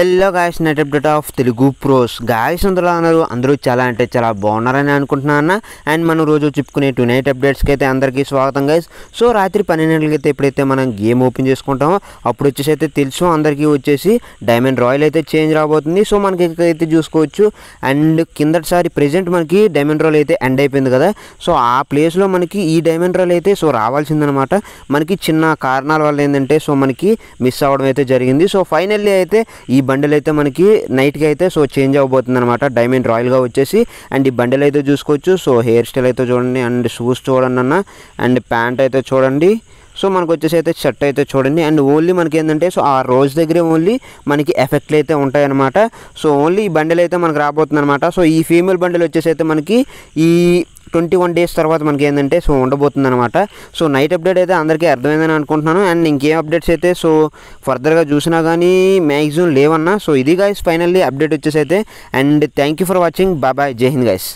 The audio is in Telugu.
హలో గాయస్ నెటప్ date of Telugu pros guys అందులో అన్నారు అందరూ చాలా అంటే చాలా బాగున్నారని అనుకుంటున్నాను అండ్ మనం రోజు చెప్పుకునే టు నైట్ అప్డేట్స్కి అయితే అందరికీ స్వాగతం గాయస్ సో రాత్రి పన్నెండుకి అయితే ఎప్పుడైతే మనం గేమ్ ఓపెన్ చేసుకుంటామో అప్పుడు వచ్చేసి అయితే తెలుసు అందరికీ వచ్చేసి డైమండ్ రాయల్ అయితే చేంజ్ రాబోతుంది సో మనకి అయితే చూసుకోవచ్చు అండ్ కిందటిసారి ప్రజెంట్ మనకి డైమండ్ రాయల్ అయితే ఎండ్ అయిపోయింది కదా సో ఆ ప్లేస్లో మనకి ఈ డైమండ్ రాయల్ అయితే సో రావాల్సిందనమాట మనకి చిన్న కారణాల వల్ల ఏంటంటే సో మనకి మిస్ అవ్వడం అయితే జరిగింది సో ఫైనల్లీ అయితే ఈ బండెల్ అయితే మనకి నైట్కి అయితే సో చేంజ్ అవబోతుంది అనమాట డైమండ్ రాయల్గా వచ్చేసి అండ్ ఈ బండిల్ అయితే చూసుకోవచ్చు సో హెయిర్ స్టైల్ అయితే చూడండి అండ్ షూస్ చూడండి అన్న అండ్ ప్యాంట్ అయితే చూడండి సో మనకు వచ్చేసి అయితే షర్ట్ అయితే చూడండి అండ్ ఓన్లీ మనకి ఏంటంటే సో ఆ రోజు దగ్గరే ఓన్లీ మనకి ఎఫెక్ట్లు అయితే ఉంటాయన్నమాట సో ఓన్లీ ఈ బండిల్ అయితే మనకు రాబోతుంది అనమాట సో ఈ ఫీమేల్ బండిల్ వచ్చేసి అయితే మనకి ఈ ట్వంటీ వన్ డేస్ తర్వాత మనకి ఏంటంటే సో ఉండబోతుంది అనమాట సో నైట్ అప్డేట్ అయితే అందరికీ అర్థమైందని అనుకుంటున్నాను అండ్ ఇంకేం అప్డేట్స్ అయితే సో ఫర్దర్గా చూసినా కానీ మ్యాక్సిమం లేవన్నా సో ఇది గాయస్ ఫైనల్లీ అప్డేట్ వచ్చేసి అయితే and thank you for watching బాబాయ్ జై హింద్ గాయస్